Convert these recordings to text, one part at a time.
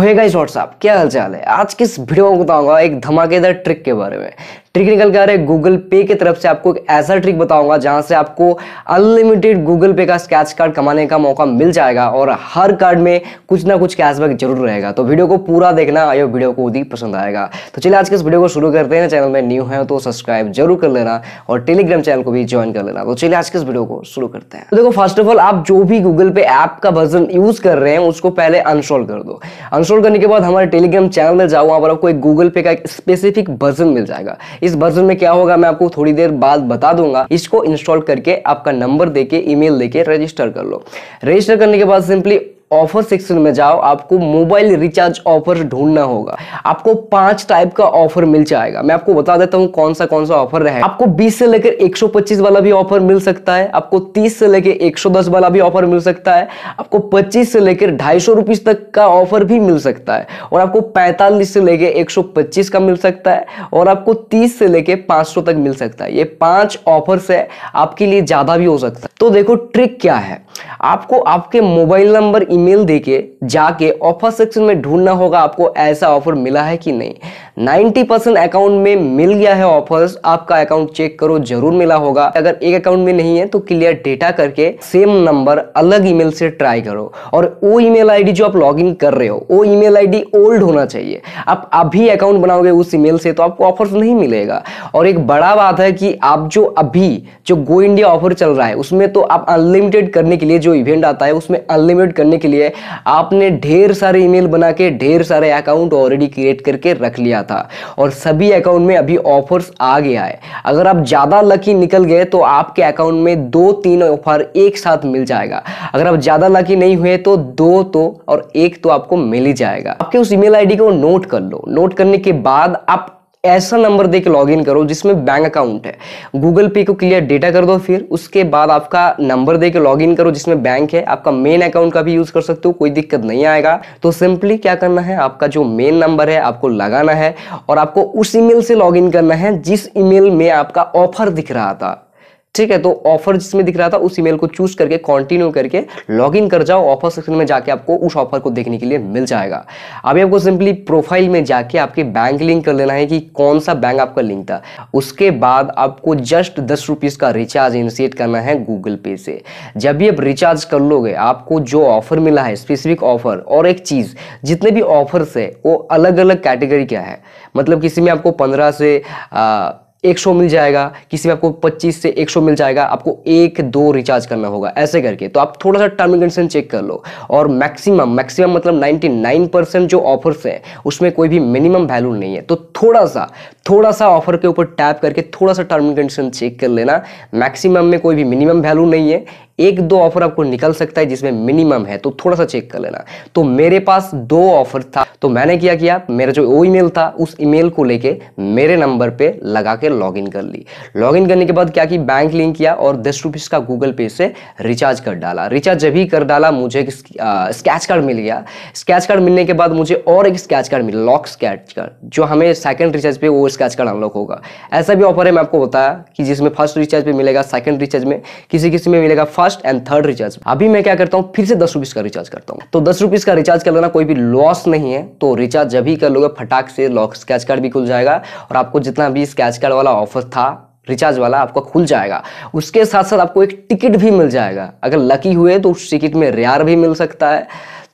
hey guys what's up क्या हालचाल है आज किस वीडियो में बताऊंगा एक धमाकेदार ट्रिक के बारे में ट्रिक निकल के आ रहे है गूगल पे की तरफ से आपको एक ऐसा ट्रिक बताऊंगा जहां से आपको अनलिमिटेड गूगल पे का स्क्रैच कार्ड कमाने का मौका मिल जाएगा और हर कार्ड में कुछ ना कुछ कैशबैक जरूर रहेगा तो वीडियो को पूरा देखना आयो वीडियो को ही पसंद आएगा तो चलिए आज के इस वीडियो को शुरू करते हैं चैनल में न्यू है तो सब्सक्राइब जरूर कर लेना और टेलीग्राम चैनल को भी ज्वाइन कर लेना तो चलिए आज के इस वीडियो को शुरू करते हैं तो देखो फर्स्ट ऑफ ऑल आप जो भी गूगल पे ऐप का वर्जन यूज कर रहे हैं उसको पहले अनस्टॉल कर दो इंस्टॉल करने के बाद हमारे टेलीग्राम चैनल में जाओ वहाँ पर आपको एक गूगल पे का एक स्पेसिफिक वर्जन मिल जाएगा इस वर्जन में क्या होगा मैं आपको थोड़ी देर बाद बता दूंगा इसको इंस्टॉल करके आपका नंबर देके ईमेल देके रजिस्टर कर लो रजिस्टर करने के बाद सिंपली ऑफर सेक्शन में जाओ आपको मोबाइल रिचार्ज ऑफर ढूंढना होगा आपको पांच टाइप का ऑफर मिल जाएगा मैं आपको बता देता हूं कौन सा कौन सा ऑफर है आपको 20 से लेकर 125 वाला भी ऑफर मिल सकता है आपको 30 से लेकर 110 वाला भी ऑफर मिल सकता है आपको 25 से लेकर ढाई सौ तक का ऑफर भी मिल सकता है और आपको पैंतालीस से लेकर एक का मिल सकता है और आपको तीस से लेकर पांच तक मिल सकता है ये पांच ऑफर है आपके लिए ज्यादा भी हो सकता है तो देखो ट्रिक क्या है आपको आपके मोबाइल नंबर ईमेल देके जाके ऑफर सेक्शन में ढूंढना होगा आपको ऐसा ऑफर मिला है कि नहीं 90 परसेंट अकाउंट में मिल गया है ऑफर्स आपका अकाउंट चेक करो जरूर मिला होगा अगर एक अकाउंट में नहीं है तो क्लियर डेटा करके सेम नंबर अलग ईमेल से ट्राई करो और वो ईमेल आईडी जो आप लॉग कर रहे हो वो ईमेल आईडी ओल्ड होना चाहिए आप अभी अकाउंट बनाओगे उस ईमेल से तो आपको ऑफर्स नहीं मिलेगा और एक बड़ा बात है कि आप जो अभी जो गो इंडिया ऑफर चल रहा है उसमें तो आप अनलिमिटेड करने के लिए जो इवेंट आता है उसमें अनलिमिटेड करने के के लिए आपने ढेर सारे ईमेल बना के ढेर सारे अकाउंट ऑलरेडी क्रिएट करके रख लिया था और सभी अकाउंट में अभी ऑफर्स आ गया है अगर आप ज़्यादा लकी निकल गए तो आपके अकाउंट में दो तीन ऑफर एक साथ मिल जाएगा अगर आप ज़्यादा लकी नहीं हुए तो दो तो और एक तो आपको मिल ही जाएगा आपके उस ईमेल आईडी को नोट कर लो नोट करने के बाद आप ऐसा नंबर दे के लॉग करो जिसमें बैंक अकाउंट है गूगल पे को क्लियर डेटा कर दो फिर उसके बाद आपका नंबर दे के लॉग करो जिसमें बैंक है आपका मेन अकाउंट का भी यूज कर सकते हो कोई दिक्कत नहीं आएगा तो सिंपली क्या करना है आपका जो मेन नंबर है आपको लगाना है और आपको उस ईमेल से लॉग करना है जिस ईमेल में आपका ऑफर दिख रहा था ठीक है तो ऑफर जिसमें दिख रहा था उस ईमेल को चूज करके कंटिन्यू करके लॉगिन कर जाओ ऑफर सेक्शन में जाके आपको उस ऑफर को देखने के लिए मिल जाएगा अभी आपको सिंपली प्रोफाइल में जाके आपके बैंक लिंक कर लेना है कि कौन सा बैंक आपका लिंक था उसके बाद आपको जस्ट दस रुपीज का रिचार्ज इनिशिएट करना है गूगल पे से जब भी आप रिचार्ज कर लोगे आपको जो ऑफर मिला है स्पेसिफिक ऑफर और एक चीज जितने भी ऑफर्स है वो अलग अलग कैटेगरी क्या है मतलब किसी में आपको पंद्रह से आ, एक सौ मिल जाएगा किसी में आपको पच्चीस से एक सौ मिल जाएगा आपको एक दो रिचार्ज करना होगा ऐसे करके तो आप थोड़ा सा टर्म एंड कंडीशन चेक कर लो और मैक्सिमम मैक्सिमम मतलब 99 परसेंट जो ऑफर्स हैं उसमें कोई भी मिनिमम वैल्यू नहीं है तो थोड़ा सा थोड़ा सा ऑफर के ऊपर टैप करके थोड़ा सा टर्म एंड कंडीशन चेक कर लेना मैक्सिमम में कोई भी मिनिमम वैल्यू नहीं है एक दो ऑफर आपको निकल सकता है जिसमें मिनिमम है तो थोड़ा सा चेक कर लेना तो मेरे पास दो ऑफर था तो मैंने क्या किया मेरा जो वो ईमेल था उस ईमेल को लेके मेरे नंबर पे लगा के लॉगिन कर ली लॉगिन करने के बाद क्या कि बैंक लिंक किया और दस रुपीज़ का गूगल पे से रिचार्ज कर डाला रिचार्ज जब ही कर डाला मुझे स्केच कार्ड मिल गया स्केच कार्ड मिलने के बाद मुझे और एक स्केच कार्ड मिला लॉक स्केच कार्ड जो हमें सेकंड रिचार्ज पे वो स्केच कार्ड अनलॉक होगा ऐसा भी ऑफर है मैं आपको बताया कि जिसमें फर्स्ट रिचार्ज पे मिलेगा सेकंड रिचार्ज में किसी किसी में मिलेगा first first and third recharge अभी मैं क्या करता हूँ फिर से दस रुपीज का रिचार्ज करता हूँ तो दस रुपीज का रिचार्ज कर लेना कोई भी लॉस नहीं है तो रिचार्ज जब ही कर लोगे फटाक से लॉक स्क्रैच कार्ड भी खुल जाएगा और आपको जितना भी स्क्रैच कार्ड वाला ऑफर था रिचार्ज वाला आपका खुल जाएगा उसके साथ साथ आपको एक टिकट भी मिल जाएगा अगर लकी हुए तो उस टिकट में रियार भी मिल सकता है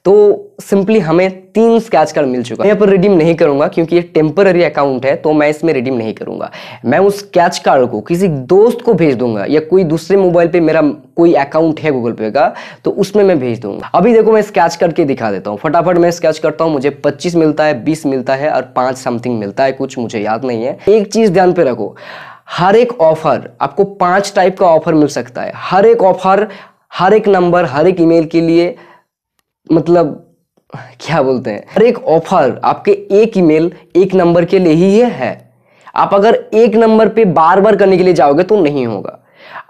तो सिंपली हमें तीन स्क्रैच कार्ड मिल चुका है यहाँ पर रिडीम नहीं करूंगा क्योंकि ये टेम्पररी अकाउंट है तो मैं इसमें रिडीम नहीं करूंगा मैं उस स्क्रैच कार्ड को किसी दोस्त को भेज दूंगा या कोई दूसरे मोबाइल पे मेरा कोई अकाउंट है गूगल पे का तो उसमें मैं भेज दूंगा अभी देखो मैं स्क्रैच करके दिखा देता हूँ फटाफट मैं स्क्रैच करता हूँ मुझे पच्चीस मिलता है बीस मिलता है और पांच समथिंग मिलता है कुछ मुझे याद नहीं है एक चीज ध्यान पे रखो हर एक ऑफर आपको पांच टाइप का ऑफर मिल सकता है हर एक ऑफर हर एक नंबर हर एक ईमेल के लिए मतलब क्या बोलते हैं हर एक ऑफर आपके एक ईमेल एक नंबर के लिए ही है आप अगर एक नंबर पे बार बार करने के लिए जाओगे तो नहीं होगा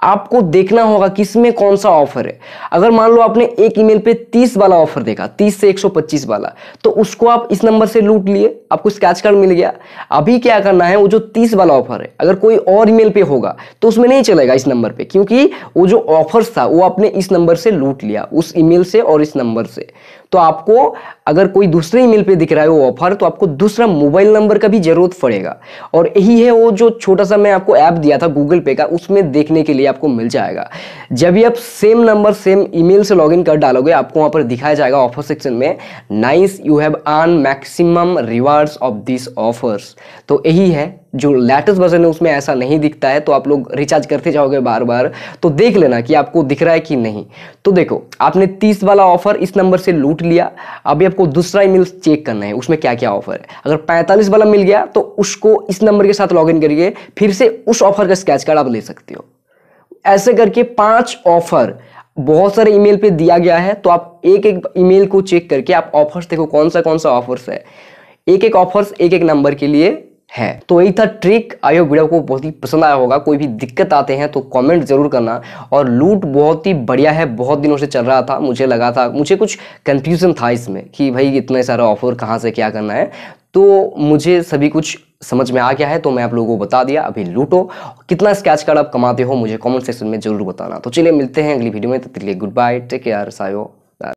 आपको देखना होगा किसमें कौन सा ऑफर है अगर मान लो आपने एक ईमेल पे 30 वाला ऑफर देखा 30 से 125 वाला तो उसको आप इस नंबर से लूट लिए आपको स्क्रैच कार्ड मिल गया अभी क्या करना है वो जो 30 वाला ऑफर है अगर कोई और ईमेल पे होगा तो उसमें नहीं चलेगा इस नंबर पे क्योंकि वो जो ऑफर्स था वो आपने इस नंबर से लूट लिया उस ई से और इस नंबर से तो आपको अगर कोई दूसरे ईमेल पे दिख रहा है वो ऑफर तो आपको दूसरा मोबाइल नंबर का भी जरूरत पड़ेगा और यही है वो जो छोटा सा मैं आपको ऐप दिया था गूगल पे का उसमें देखने के लिए आपको मिल जाएगा जब भी आप सेम नंबर सेम ईमेल से लॉगिन कर डालोगे आपको वहाँ पर दिखाया जाएगा ऑफर सेक्शन में nice you have on maximum rewards of this offers तो यही है जो लेटेस्ट वर्जन है उसमें ऐसा नहीं दिखता है तो आप लोग रिचार्ज करते जाओगे बार बार तो देख लेना कि आपको दिख रहा है कि नहीं तो देखो आपने तीस वाला ऑफर इस नंबर से लूट लिया अभी आपको दूसरा ईमेल चेक करना है उसमें क्या क्या ऑफर है अगर पैंतालीस वाला मिल गया तो उसको इस नंबर के साथ लॉग करिए फिर से उस ऑफर का स्क्रैच कार्ड आप ले सकते हो ऐसे करके पांच ऑफर बहुत सारे ईमेल पे दिया गया है तो आप एक एक ईमेल को चेक करके आप ऑफर्स देखो कौन सा कौन सा ऑफर्स है एक एक ऑफर्स एक एक नंबर के लिए है तो यही था ट्रिक आई होप वीडियो को बहुत ही पसंद आया होगा कोई भी दिक्कत आते हैं तो कमेंट जरूर करना और लूट बहुत ही बढ़िया है बहुत दिनों से चल रहा था मुझे लगा था मुझे कुछ कंफ्यूजन था इसमें कि भाई इतने सारा ऑफर कहाँ से क्या करना है तो मुझे सभी कुछ समझ में आ गया है तो मैं आप लोगों को बता दिया अभी लूटो कितना स्क्रैच कार्ड आप कमाते हो मुझे कमेंट सेक्शन में जरूर बताना तो चलिए मिलते हैं अगली वीडियो में तो चलिए गुड बाय टेक केयर सायो